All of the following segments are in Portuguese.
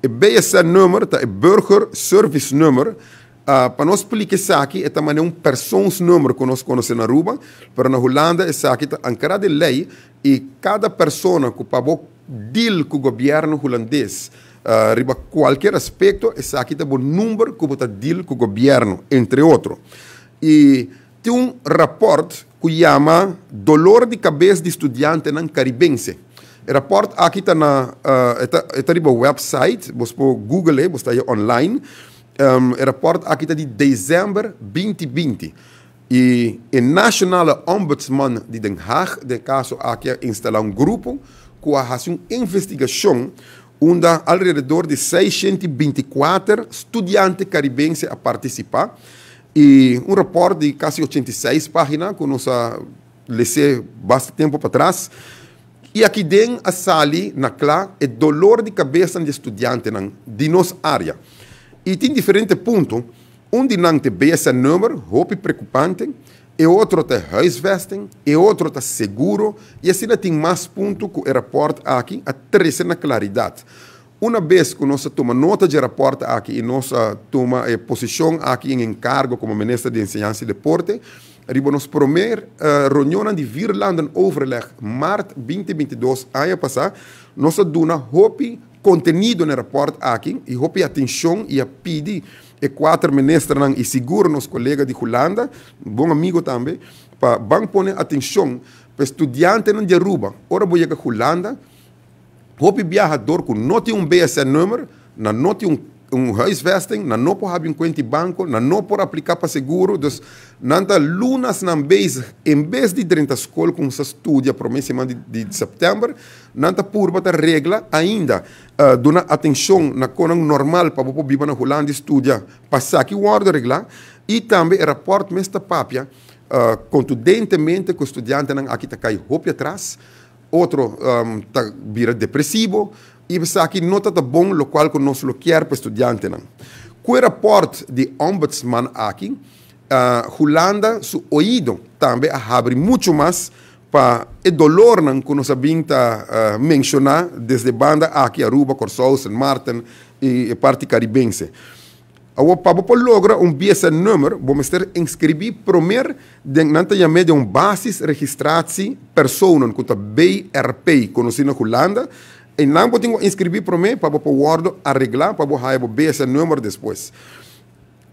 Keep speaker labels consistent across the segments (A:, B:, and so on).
A: E bem esse número, tá, o Burger Service Number, Uh, para nós explicar isso aqui, é também um person's número que nós conhecemos na Ruba, para na Holanda, isso aqui está ancorado em lei e cada pessoa que pagou deal com o governo holandês, uh, qualquer aspecto, isso aqui o número que está deal com o governo, entre outros. E tem um rapport que chama Dolor de Cabeça de Estudante Não Caribense rapport aki está uh, eh, está, eh, está eh, website você pode google você está online um, ehm, rapport aqui está de dezembro 2020 e o nationale ombudsman de Den Haag de caso aqui é instalar um grupo com a razão investigação onde alrededor de 624 estudantes caribenses a participar e um relatório de quase 86 páginas que nós lesse bastante tempo para trás e aqui dentro, a sala, na Clá, é dolor de cabeça de estudante na de nossa área. E tem diferentes pontos. Um de não tem esse número, roupa preocupante, e outro te vestem, e outro está seguro, e assim tem mais pontos que o aeroporto aqui, a terceira claridade. Uma vez que nós tomamos nota de reporte aqui e nós tomamos eh, posição aqui em encargo como ministro de Enseñança e Deporte, Ribo nos primeira uh, eh, reunião de Virlanden Overleg, março 2022, ano passado, nós damos hope conteúdo no reporte aqui e hope atenção e a pedir e eh, quatro ministros e seguro nos colegas de Holanda, bom amigo também, para pôr atenção para estudantes de Aruba. Ora, vou chegar a Holanda, Hopi biaha dorco noti tem um BSN número, não, noti um um huisvesting, na não por abrir um conta banco, na não por aplicar para seguro, dos nanta lunas na vez, em vez de 30 escolas com sa estudia para mês de, de setembro, nanta por bata regra ainda, uh, dona atenção na cona normal para poder viver na Holanda estudia, passar aqui o ordem regla e também rapport mesta papia, uh, contundentemente com o estudante aqui está cai roupa atrás, outro um, depressivo. E pensa aqui nota tá bom qual que nós lo quer para estudante. Não. Com o rapport de ombudsman aqui, uh, a uh, Holanda, su ouvido também abre muito mais para o dolor não que nós abinta uh, mencionar desde banda aqui Aruba, Corsol, San Martin e, e parte caribense. O você logra um BSN número, vamos ter inscrever primeiro dentro da média um basis registrati persona com a BRP, conhecida na Holanda, e não vou inscrever primeiro para o Wardo arreglar, para o BSN número depois.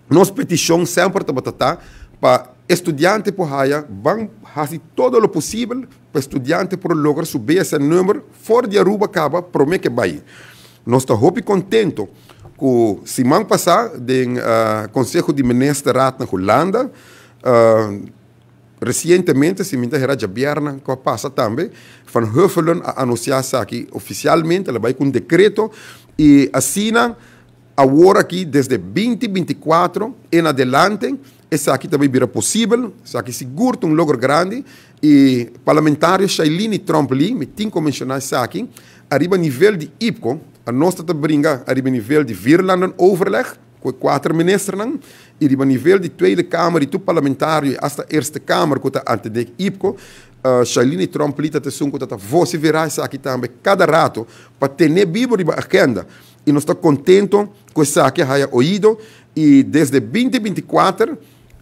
A: Nossa petição sempre está para estudante por raia vão fazer todo o possível para estudantes por lograr subir BSN número fora de Aruba acaba promete que vai. Nós estamos muito contentes o semana passada, do uh, ah, Conselho de Ministros na Holanda, uh, ah, recentemente, se me era de Bierna, que passa também, Van Heuvelen anunciou aqui oficialmente, ele vai com um decreto e assina agora aqui, desde 2024 em adelante, isso aqui também vira possível, isso aqui seguro um logro grande, e parlamentário Shailene Trump-Lee, me tem que mencionar isso aqui, arriba a nível de IPCO, a nós está brinca a nível de Virland overleg, com quatro ministros, e a nível de Tweede Kamer, de parlamentar, até a eerste Kamer, com a Antedec IPCO, uh, eh, Shailene Trump lita te sunko tata você virá isso aqui também cada rato para ter Bíblia na agenda e nós estamos contento com isso aqui haya ouído e desde 2024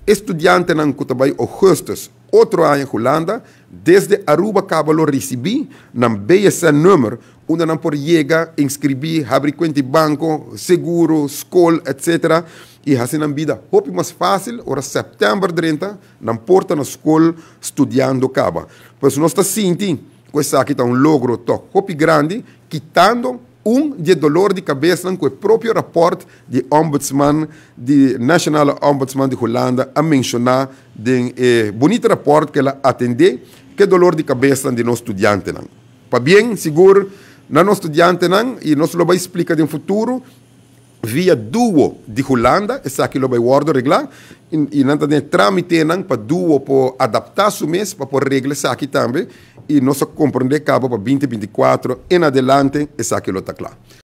A: estudante na Cutabay Augustus outro ano em Holanda desde Aruba Cabalo recebi na BSN número onde não pode chegar, inscrever, abrir conta de banco, seguro, escola, etc. E assim na vida, hope mais fácil, ora setembro 30, não porta na escola, estudando, acaba. Pois nós estamos sentindo, isso aqui está um logro, to, hope grande, quitando um de dolor de cabeça com o próprio reporte de Ombudsman, de National Ombudsman de Holanda, a mencionar de eh, bonito reporte que ela atende, que dolor de cabeça de nós estudantes. Para bem, seguro, não nosso diante não, e nós lo vai explicar de um futuro via duo de Holanda, essa aqui lo vai guardar reglar, e, nós temos trâmite não para duo para adaptar o mês para por regras aqui também, e nós compreender cabo para 2024 e adelante, essa aqui lo está claro.